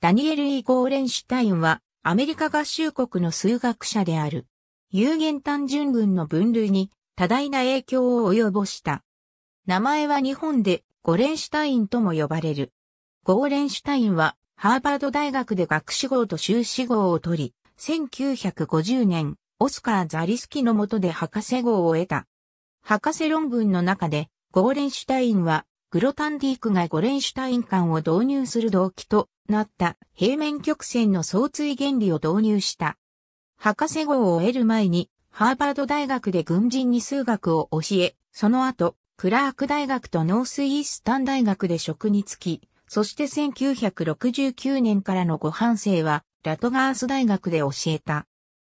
ダニエル・イ・ゴーレンシュタインは、アメリカ合衆国の数学者である。有限単純群の分類に多大な影響を及ぼした。名前は日本でゴーレンシュタインとも呼ばれる。ゴーレンシュタインはハーバード大学で学士号と修士号を取り、1950年、オスカー・ザリスキの下で博士号を得た。博士論文の中で、ゴーレンシュタインは、グロタンディークがゴレンシュタイン間を導入する動機となった平面曲線の相対原理を導入した。博士号を得る前に、ハーバード大学で軍人に数学を教え、その後、クラーク大学とノースイースタン大学で職に就き、そして1969年からのご半生は、ラトガース大学で教えた。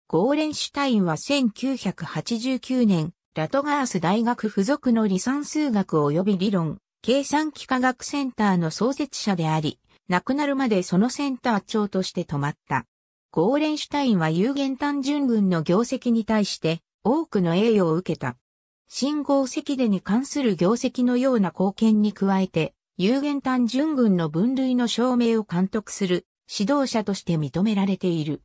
ゴーレンシュタインは1989年、ラトガース大学付属の理算数学及び理論、計算機科学センターの創設者であり、亡くなるまでそのセンター長として止まった。ゴーレンシュタインは有限単純軍の業績に対して多くの栄誉を受けた。新号赤でに関する業績のような貢献に加えて、有限単純軍の分類の証明を監督する指導者として認められている。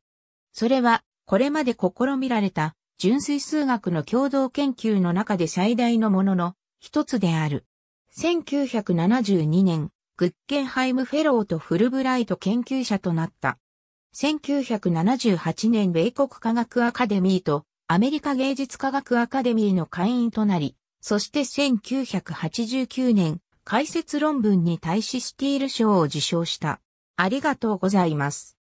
それは、これまで試みられた純粋数学の共同研究の中で最大のものの一つである。1972年、グッケンハイムフェローとフルブライト研究者となった。1978年米国科学アカデミーとアメリカ芸術科学アカデミーの会員となり、そして1989年、解説論文に対しスティール賞を受賞した。ありがとうございます。